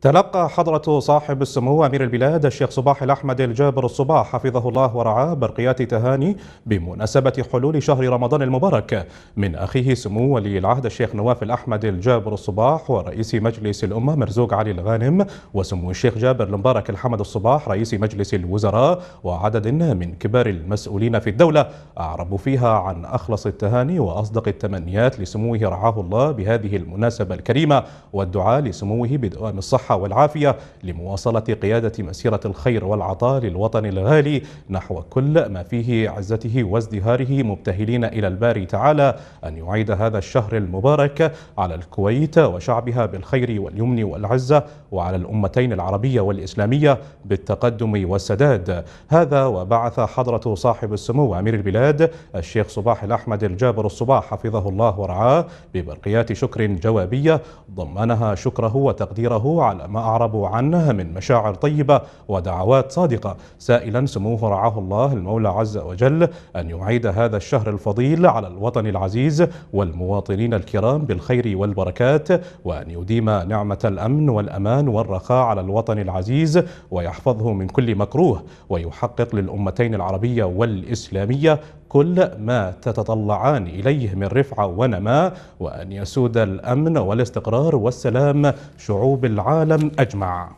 تلقى حضرة صاحب السمو أمير البلاد الشيخ صباح الأحمد الجابر الصباح حفظه الله ورعاه برقيات تهاني بمناسبة حلول شهر رمضان المبارك من أخيه سمو ولي العهد الشيخ نواف الأحمد الجابر الصباح ورئيس مجلس الأمة مرزوق علي الغانم وسمو الشيخ جابر المبارك الحمد الصباح رئيس مجلس الوزراء وعدد من كبار المسؤولين في الدولة أعربوا فيها عن أخلص التهاني وأصدق التمنيات لسموه رعاه الله بهذه المناسبة الكريمة والدعاء لسموه بدوام الصحة الصحة والعافية لمواصلة قيادة مسيرة الخير والعطاء للوطن الغالي نحو كل ما فيه عزته وازدهاره مبتهلين إلى الباري تعالى أن يعيد هذا الشهر المبارك على الكويت وشعبها بالخير واليمن والعزة وعلى الأمتين العربية والإسلامية بالتقدم والسداد هذا وبعث حضرة صاحب السمو أمير البلاد الشيخ صباح الأحمد الجابر الصباح حفظه الله ورعاه ببرقيات شكر جوابية ضمنها شكره وتقديره على على ما أعربوا عنه من مشاعر طيبة ودعوات صادقة سائلا سموه رعاه الله المولى عز وجل أن يعيد هذا الشهر الفضيل على الوطن العزيز والمواطنين الكرام بالخير والبركات وأن يديم نعمة الأمن والأمان والرخاء على الوطن العزيز ويحفظه من كل مكروه ويحقق للأمتين العربية والإسلامية كل ما تتطلعان إليه من رفعة ونماء وأن يسود الأمن والاستقرار والسلام شعوب العالم أجمع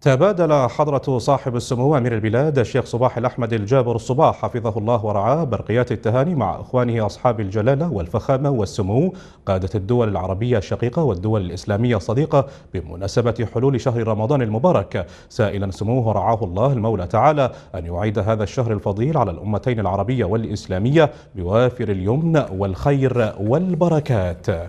تبادل حضرة صاحب السمو أمير البلاد الشيخ صباح الأحمد الجابر الصباح حفظه الله ورعاه برقيات التهاني مع إخوانه أصحاب الجلالة والفخامة والسمو قادة الدول العربية الشقيقة والدول الإسلامية الصديقة بمناسبة حلول شهر رمضان المبارك سائلا سموه رعاه الله المولى تعالى أن يعيد هذا الشهر الفضيل على الأمتين العربية والإسلامية بوافر اليمن والخير والبركات